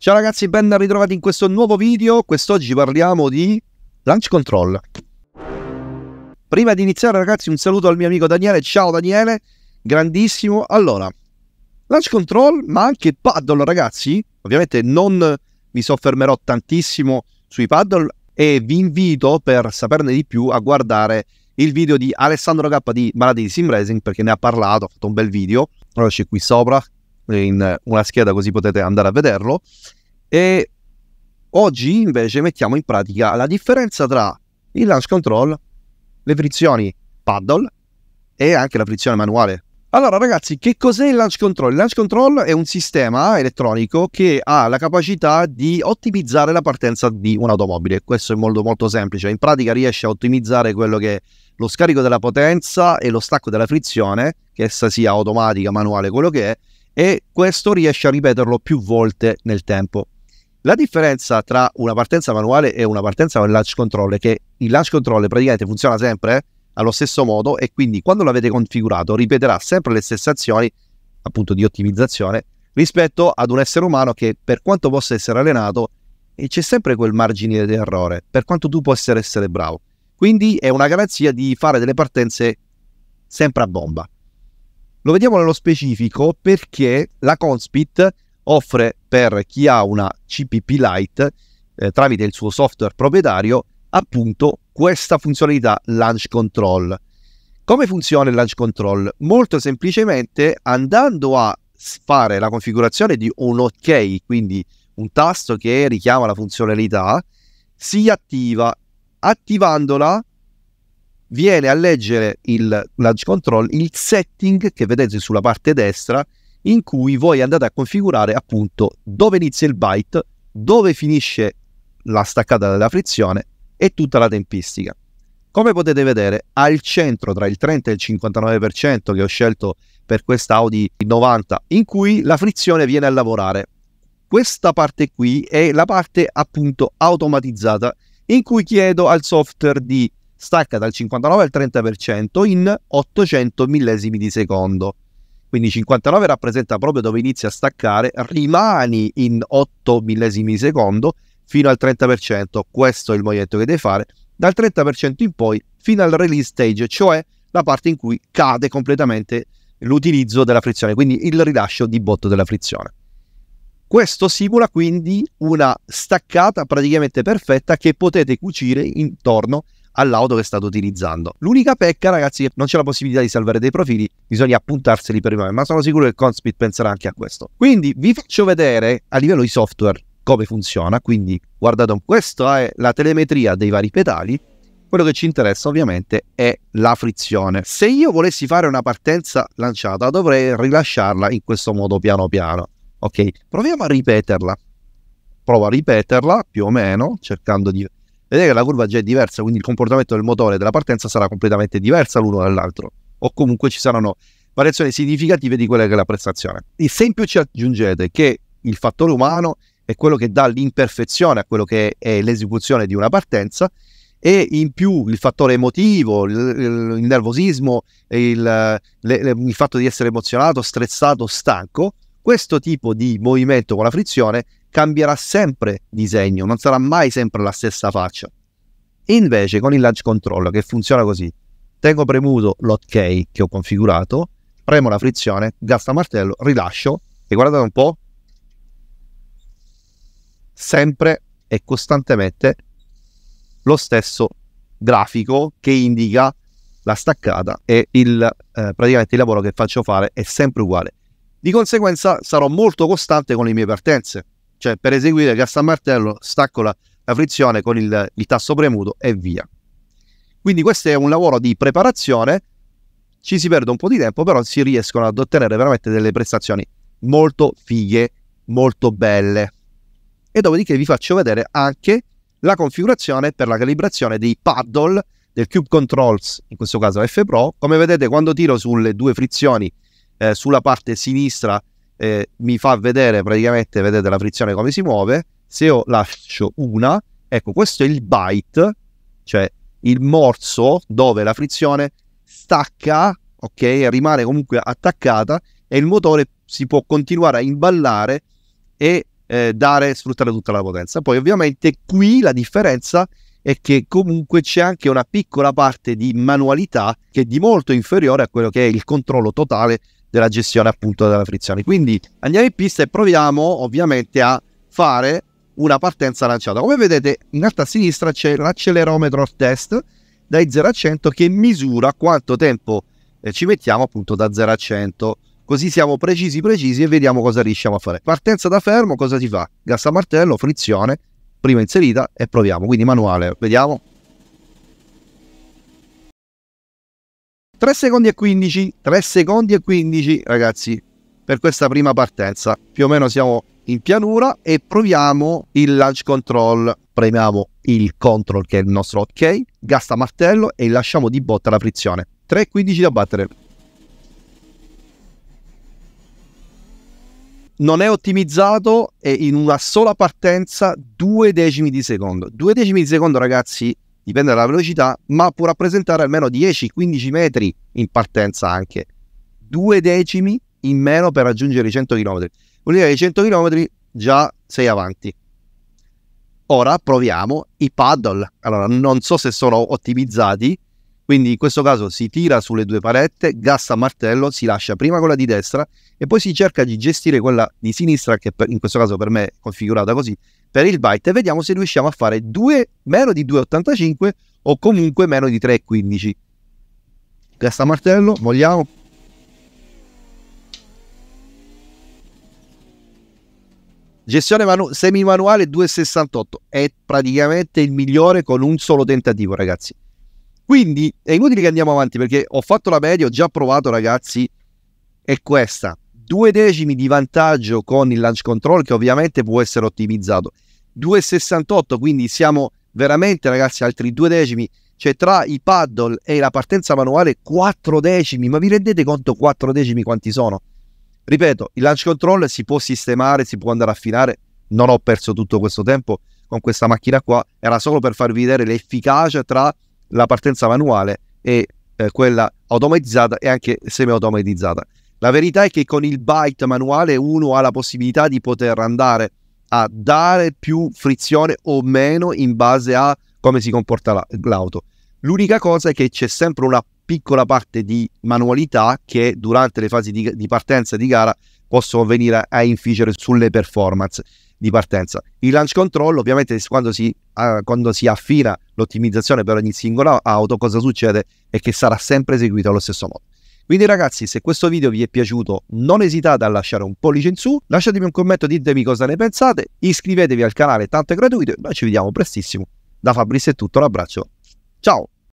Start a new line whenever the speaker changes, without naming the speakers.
Ciao ragazzi, ben ritrovati in questo nuovo video. Quest'oggi parliamo di Launch Control. Prima di iniziare ragazzi un saluto al mio amico Daniele. Ciao Daniele, grandissimo. Allora, Launch Control ma anche Paddle ragazzi. Ovviamente non mi soffermerò tantissimo sui Paddle e vi invito per saperne di più a guardare il video di Alessandro K di Malati di Sim Racing perché ne ha parlato, ha fatto un bel video. Allora c'è qui sopra, in una scheda così potete andare a vederlo. E oggi invece mettiamo in pratica la differenza tra il launch control, le frizioni paddle e anche la frizione manuale. Allora ragazzi, che cos'è il launch control? Il launch control è un sistema elettronico che ha la capacità di ottimizzare la partenza di un'automobile. Questo è molto molto semplice. In pratica riesce a ottimizzare quello che è lo scarico della potenza e lo stacco della frizione, che essa sia automatica, manuale, quello che è, e questo riesce a ripeterlo più volte nel tempo. La differenza tra una partenza manuale e una partenza con launch control è che il launch control praticamente funziona sempre eh, allo stesso modo e quindi quando l'avete configurato ripeterà sempre le stesse azioni appunto di ottimizzazione rispetto ad un essere umano che per quanto possa essere allenato eh, c'è sempre quel margine di errore per quanto tu possa essere bravo quindi è una garanzia di fare delle partenze sempre a bomba lo vediamo nello specifico perché la Conspit offre per chi ha una CPP Lite eh, tramite il suo software proprietario appunto questa funzionalità Launch Control. Come funziona il Launch Control? Molto semplicemente andando a fare la configurazione di un OK, quindi un tasto che richiama la funzionalità, si attiva. Attivandola viene a leggere il launch control il setting che vedete sulla parte destra in cui voi andate a configurare appunto dove inizia il byte, dove finisce la staccata della frizione e tutta la tempistica. Come potete vedere, al centro tra il 30 e il 59% che ho scelto per questa Audi 90, in cui la frizione viene a lavorare. Questa parte qui è la parte appunto automatizzata in cui chiedo al software di stacca dal 59 al 30% in 800 millesimi di secondo. Quindi 59 rappresenta proprio dove inizia a staccare, rimani in 8 millesimi di secondo fino al 30%, questo è il moglietto che devi fare, dal 30% in poi fino al release stage, cioè la parte in cui cade completamente l'utilizzo della frizione, quindi il rilascio di botto della frizione. Questo simula quindi una staccata praticamente perfetta che potete cucire intorno a all'auto che state utilizzando. L'unica pecca, ragazzi, è che non c'è la possibilità di salvare dei profili, bisogna appuntarseli prima, ma sono sicuro che Conspit penserà anche a questo. Quindi vi faccio vedere a livello di software come funziona, quindi guardate questa è la telemetria dei vari pedali, quello che ci interessa ovviamente è la frizione. Se io volessi fare una partenza lanciata dovrei rilasciarla in questo modo piano piano. Ok, proviamo a ripeterla. Provo a ripeterla più o meno cercando di vedete che la curva già è diversa, quindi il comportamento del motore della partenza sarà completamente diversa l'uno dall'altro, o comunque ci saranno variazioni significative di quella che è la prestazione. E se in più ci aggiungete che il fattore umano è quello che dà l'imperfezione a quello che è l'esecuzione di una partenza, e in più il fattore emotivo, il, nervosismo, il, il fatto di essere emozionato, stressato, stanco, questo tipo di movimento con la frizione cambierà sempre disegno, non sarà mai sempre la stessa faccia. Invece con il launch control che funziona così, tengo premuto l'ok che ho configurato, premo la frizione, gasta martello, rilascio e guardate un po', sempre e costantemente lo stesso grafico che indica la staccata e il, eh, praticamente il lavoro che faccio fare è sempre uguale. Di conseguenza sarò molto costante con le mie partenze. Cioè per eseguire il gas a martello stacco la, la frizione con il, il tasto premuto e via. Quindi questo è un lavoro di preparazione, ci si perde un po' di tempo, però si riescono ad ottenere veramente delle prestazioni molto fighe, molto belle. E dopodiché vi faccio vedere anche la configurazione per la calibrazione dei paddle del Cube Controls, in questo caso F Pro. Come vedete quando tiro sulle due frizioni eh, sulla parte sinistra eh, mi fa vedere praticamente, vedete la frizione come si muove, se io lascio una, ecco questo è il byte, cioè il morso dove la frizione stacca, ok, rimane comunque attaccata e il motore si può continuare a imballare e eh, dare, sfruttare tutta la potenza. Poi ovviamente qui la differenza è che comunque c'è anche una piccola parte di manualità che è di molto inferiore a quello che è il controllo totale della gestione appunto della frizione. Quindi andiamo in pista e proviamo ovviamente a fare una partenza lanciata. Come vedete in alto a sinistra c'è l'accelerometro test dai 0 a 100 che misura quanto tempo eh, ci mettiamo appunto da 0 a 100. Così siamo precisi precisi e vediamo cosa riusciamo a fare. Partenza da fermo cosa si fa? Gas a martello, frizione, prima inserita e proviamo. Quindi manuale, vediamo. 3 secondi e 15, 3 secondi e 15 ragazzi per questa prima partenza. Più o meno siamo in pianura e proviamo il launch control. Premiamo il control che è il nostro ok, gasta martello e lasciamo di botta la frizione. 3 e 15 da battere. non è ottimizzato e in una sola partenza due decimi di secondo. Due decimi di secondo, ragazzi, dipende dalla velocità, ma può rappresentare almeno 10-15 metri in partenza anche, due decimi in meno per raggiungere i 100 km. Vuol dire che i 100 km già sei avanti. Ora proviamo i paddle. Allora, non so se sono ottimizzati, quindi in questo caso si tira sulle due palette, gas a martello, si lascia prima quella di destra e poi si cerca di gestire quella di sinistra, che in questo caso per me è configurata così, per il byte e vediamo se riusciamo a fare 2, meno di 2,85 o comunque meno di 3,15. Casta martello, vogliamo. Gestione manu- semimanuale 2,68 è praticamente il migliore con un solo tentativo, ragazzi. Quindi è inutile che andiamo avanti perché ho fatto la media, ho già provato, ragazzi. È questa due decimi di vantaggio con il launch control che ovviamente può essere ottimizzato. 2,68, quindi siamo veramente ragazzi altri due decimi, cioè tra i paddle e la partenza manuale 4 decimi, ma vi rendete conto 4 decimi quanti sono? Ripeto, il launch control si può sistemare, si può andare a affinare, non ho perso tutto questo tempo con questa macchina qua, era solo per farvi vedere l'efficacia tra la partenza manuale e eh, quella automatizzata e anche semi-automatizzata. La verità è che con il byte manuale uno ha la possibilità di poter andare a dare più frizione o meno in base a come si comporta l'auto. L'unica cosa è che c'è sempre una piccola parte di manualità che durante le fasi di, di partenza di gara possono venire a inficere sulle performance di partenza. Il launch control ovviamente quando si, uh, quando si affina l'ottimizzazione per ogni singola auto cosa succede è che sarà sempre eseguito allo stesso modo. Quindi ragazzi, se questo video vi è piaciuto, non esitate a lasciare un pollice in su, lasciatemi un commento, ditemi cosa ne pensate, iscrivetevi al canale, tanto è gratuito, e noi ci vediamo prestissimo. Da Fabrizio è tutto, un abbraccio, ciao!